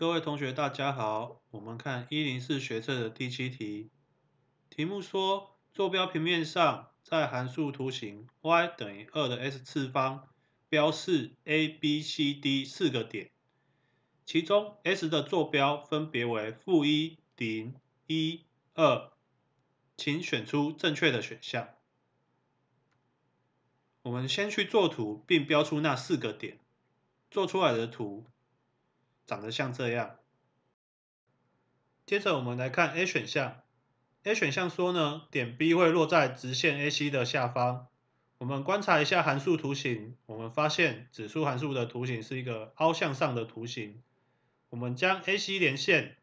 各位同学，大家好。我们看一零四学测的第七题，题目说，坐标平面上，在函数图形 y 等于二的 s 次方，标示 A、B、C、D 四个点，其中 s 的坐标分别为负一、零、一、二，请选出正确的选项。我们先去做图，并标出那四个点。做出来的图。长得像这样。接着我们来看 A 选项，A 选项说呢，点 B 会落在直线 AC 的下方。我们观察一下函数图形，我们发现指数函数的图形是一个凹向上的图形。我们将 AC 连线，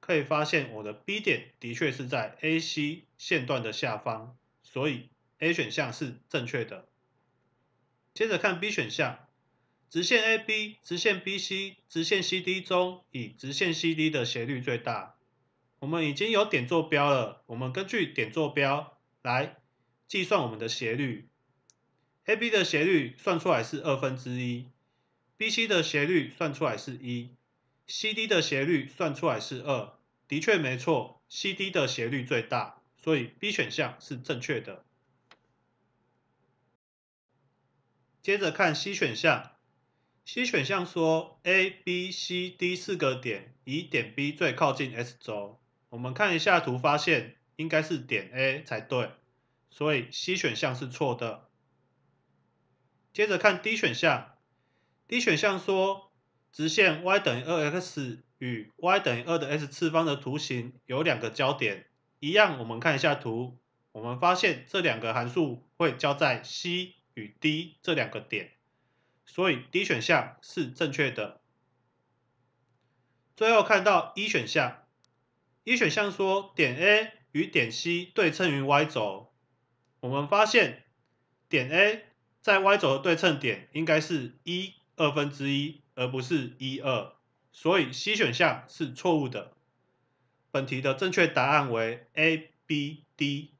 可以发现我的 B 点的确是在 AC 线段的下方，所以 A 选项是正确的。接着看 B 选项。直线 AB、直线 BC、直线 CD 中，以直线 CD 的斜率最大。我们已经有点坐标了，我们根据点坐标来计算我们的斜率。AB 的斜率算出来是二分之一，BC 的斜率算出来是一，CD 的斜率算出来是二，的确没错，CD 的斜率最大，所以 B 选项是正确的。接着看 C 选项。C 选项说 A、B、C、D 四个点，以点 B 最靠近 S 轴。我们看一下图，发现应该是点 A 才对，所以 C 选项是错的。接着看 D 选项，D 选项说直线 y 等于二 x 与 y 等于二的 x 次方的图形有两个交点。一样，我们看一下图，我们发现这两个函数会交在 C 与 D 这两个点。所以 D 选项是正确的。最后看到 E 选项，e 选项说点 A 与点 C 对称于 y 轴，我们发现点 A 在 y 轴的对称点应该是一二分之一，而不是一二，所以 C 选项是错误的。本题的正确答案为 A、B、D。